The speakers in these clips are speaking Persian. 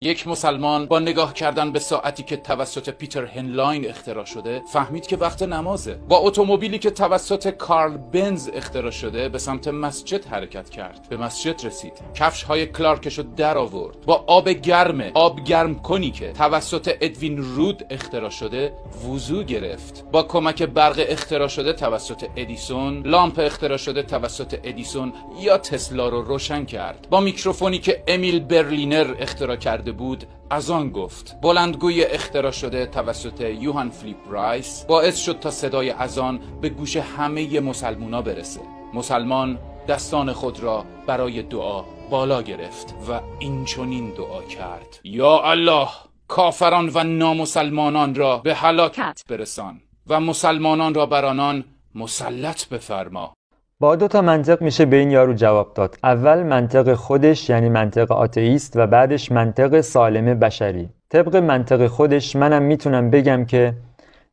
یک مسلمان با نگاه کردن به ساعتی که توسط پیتر هنلاین اختراع شده فهمید که وقت نمازه با اتومبیلی که توسط کارل بنز اختراع شده به سمت مسجد حرکت کرد به مسجد رسید کفش های کلارکش رو در آورد با آب گرم آب گرم کنی که توسط ادوین رود اختراع شده ووزو گرفت با کمک برق اختراع شده توسط ادیسون لامپ اختراع شده توسط ادیسون یا تسلا رو روشن کرد با میکروفونی که امیل برلینر اختراع کرد بود از آن گفت بلندگوی اختراع شده توسط یوهان فلیپ رایس باعث شد تا صدای از آن به گوش همه مسلمونا برسه مسلمان دستان خود را برای دعا بالا گرفت و این دعا کرد یا الله کافران و نامسلمانان را به هلاکت برسان و مسلمانان را بر آنان مسلط بفرما با دو تا منطق میشه به این یارو جواب داد اول منطق خودش یعنی منطق آتئیست و بعدش منطق سالم بشری طبق منطق خودش منم میتونم بگم که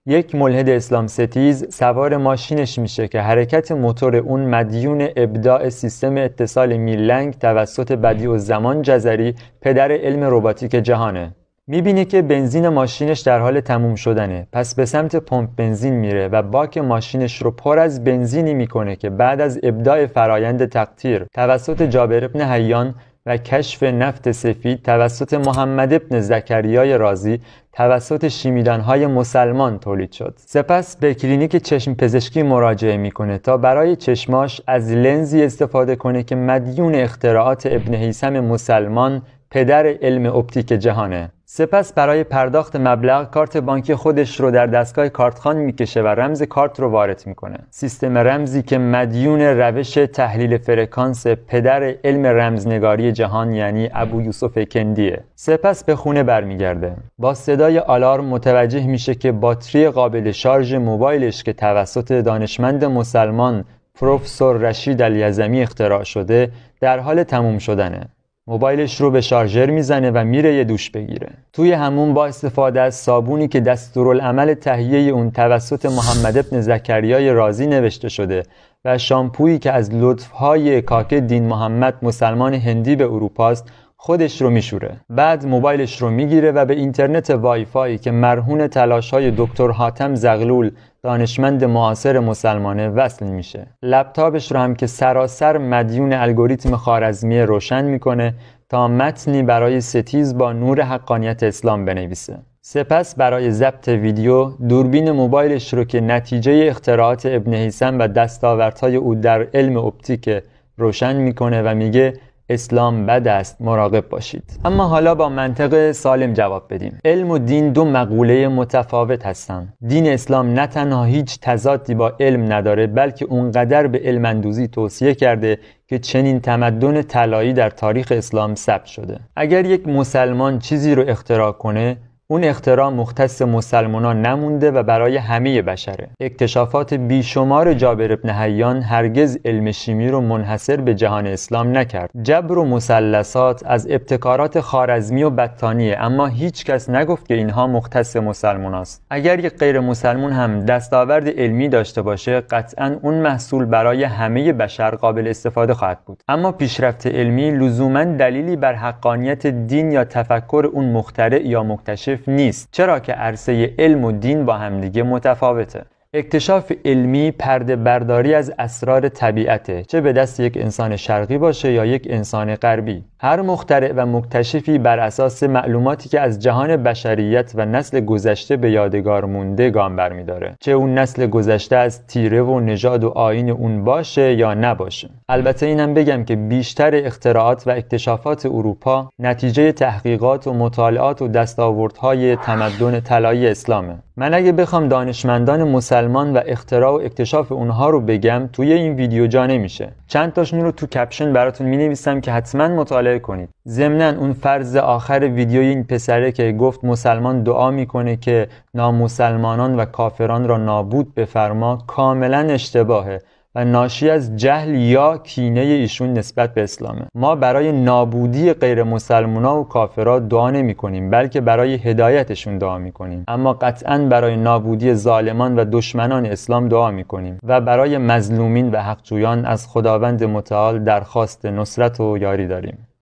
یک ملحد اسلام ستیز سوار ماشینش میشه که حرکت موتور اون مدیون ابداع سیستم اتصال میلنگ توسط بدی و زمان جزری پدر علم روباتیک جهانه میبینه که بنزین ماشینش در حال تموم شدنه پس به سمت پمپ بنزین میره و باک ماشینش رو پر از بنزینی میکنه که بعد از ابداع فرایند تقطیر توسط جابر ابن حیان و کشف نفت سفید توسط محمد ابن زکریای رازی توسط شیمیدانهای مسلمان تولید شد سپس به کلینیک چشم پزشکی مراجعه میکنه تا برای چشماش از لنزی استفاده کنه که مدیون اختراعات ابن حیسم مسلمان پدر علم اپتیک جهانه سپس برای پرداخت مبلغ کارت بانکی خودش رو در دستگاه کارتخان میکشه و رمز کارت رو وارد میکنه سیستم رمزی که مدیون روش تحلیل فرکانس پدر علم رمزنگاری جهان یعنی ابو یوسف کندیه سپس به خونه برمیگرده با صدای آلارم متوجه میشه که باتری قابل شارژ موبایلش که توسط دانشمند مسلمان پروفسور رشید الیزمی اختراع شده در حال تموم شدنه موبایلش رو به شارژر میزنه و میره یه دوش بگیره توی همون با استفاده از صابونی که دستورالعمل تهیه اون توسط محمد ابن زکریای رازی نوشته شده و شامپویی که از لطفهای کاکه دین محمد مسلمان هندی به اروپاست خودش رو میشوره بعد موبایلش رو میگیره و به اینترنت وایفای که مرهون تلاش های دکتر حاتم زغلول دانشمند معاصر مسلمانه وصل میشه لپتاپش رو هم که سراسر مدیون الگوریتم خارزمی روشن میکنه تا متنی برای ستیز با نور حقانیت اسلام بنویسه سپس برای ضبط ویدیو دوربین موبایلش رو که نتیجه اختراعات ابن حیسم و دستاوردهای او در علم اپتیک روشن میکنه و میگه اسلام بد است مراقب باشید اما حالا با منطق سالم جواب بدیم علم و دین دو مقوله متفاوت هستند دین اسلام نه تنها هیچ تضادی با علم نداره بلکه اونقدر به علم اندوزی توصیه کرده که چنین تمدن طلایی در تاریخ اسلام ثبت شده اگر یک مسلمان چیزی رو اختراع کنه اون اختراع مختص مسلمانان نمونده و برای همه بشره اکتشافات بیشمار جابر ابن حیان هرگز علم شیمی رو منحصر به جهان اسلام نکرد جبر و مثلثات از ابتکارات خارزمی و بدتانیه اما هیچ کس نگفت که اینها مختص مسلمان است اگر یک غیر مسلمان هم دستاورد علمی داشته باشه قطعا اون محصول برای همه بشر قابل استفاده خواهد بود اما پیشرفت علمی لزوما دلیلی بر حقانیت دین یا تفکر اون مخترع یا مکتشف نیست چرا که عرصه علم و دین با همدیگه متفاوته اکتشاف علمی پرده برداری از اسرار طبیعته چه به دست یک انسان شرقی باشه یا یک انسان غربی هر مخترع و مکتشفی بر اساس معلوماتی که از جهان بشریت و نسل گذشته به یادگار مونده گام برمیداره چه اون نسل گذشته از تیره و نژاد و آین اون باشه یا نباشه البته اینم بگم که بیشتر اختراعات و اکتشافات اروپا نتیجه تحقیقات و مطالعات و دستاوردهای تمدن طلایی اسلامه من اگه بخوام دانشمندان مسلمان و اختراع و اکتشاف اونها رو بگم توی این ویدیو جا نمیشه چند تاشون رو تو کپشن براتون می نویسم که حتما مطالعه کنید ضمنا اون فرض آخر ویدیوی این پسره که گفت مسلمان دعا میکنه که نامسلمانان و کافران را نابود بفرما کاملا اشتباهه و ناشی از جهل یا کینه ایشون نسبت به اسلامه ما برای نابودی غیر مسلمونا و کافرا دعا نمی کنیم بلکه برای هدایتشون دعا می کنیم اما قطعا برای نابودی ظالمان و دشمنان اسلام دعا می کنیم و برای مظلومین و حقجویان از خداوند متعال درخواست نصرت و یاری داریم